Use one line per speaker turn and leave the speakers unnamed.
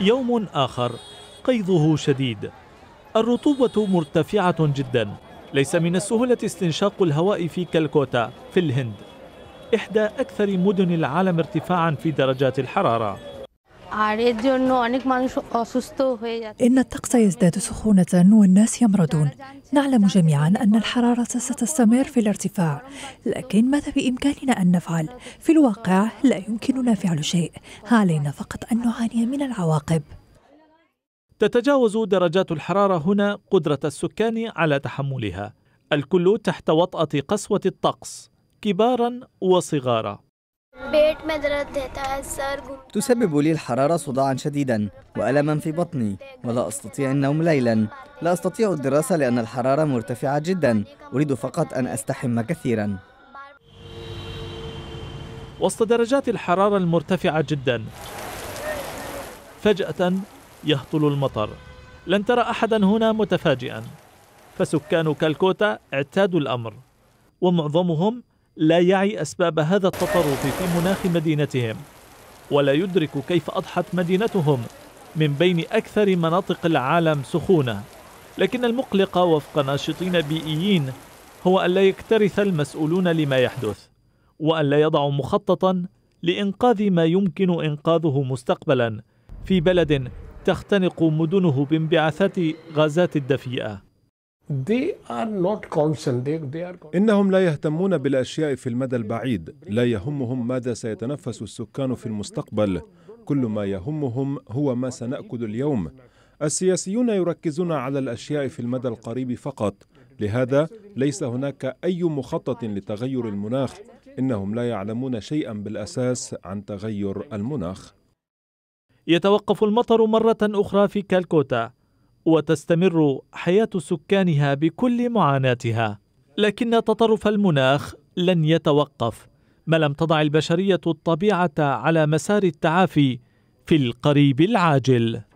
يوم آخر قيظه شديد الرطوبة مرتفعة جدا ليس من السهولة استنشاق الهواء في كالكوتا في الهند إحدى أكثر مدن العالم ارتفاعا في درجات الحرارة إن الطقس يزداد سخونة والناس يمرضون نعلم جميعا أن الحرارة ستستمر في الارتفاع لكن ماذا بإمكاننا أن نفعل؟ في الواقع لا يمكننا فعل شيء علينا فقط أن نعاني من العواقب تتجاوز درجات الحرارة هنا قدرة السكان على تحملها الكل تحت وطأة قسوة الطقس كبارا وصغارا تسبب لي الحرارة صداعا شديدا وألما في بطني ولا أستطيع النوم ليلا لا أستطيع الدراسة لأن الحرارة مرتفعة جدا أريد فقط أن أستحم كثيرا وسط درجات الحرارة المرتفعة جدا فجأة يهطل المطر لن ترى أحدا هنا متفاجئا فسكان كالكوتا اعتادوا الأمر ومعظمهم لا يعي أسباب هذا التطرف في مناخ مدينتهم ولا يدرك كيف أضحت مدينتهم من بين أكثر مناطق العالم سخونة لكن المقلق وفق ناشطين بيئيين هو أن لا يكترث المسؤولون لما يحدث وأن لا يضعوا مخططا لإنقاذ ما يمكن إنقاذه مستقبلا في بلد تختنق مدنه بانبعاثات غازات
الدفيئة إنهم لا يهتمون بالأشياء في المدى البعيد، لا يهمهم ماذا سيتنفس السكان في المستقبل، كل ما يهمهم هو ما سنأكل اليوم. السياسيون يركزون على الأشياء في المدى القريب فقط، لهذا ليس هناك أي مخطط لتغير المناخ، إنهم لا يعلمون شيئا بالأساس عن تغير المناخ. يتوقف المطر مرة أخرى في كالكوتا وتستمر
حياة سكانها بكل معاناتها لكن تطرف المناخ لن يتوقف ما لم تضع البشرية الطبيعة على مسار التعافي في القريب العاجل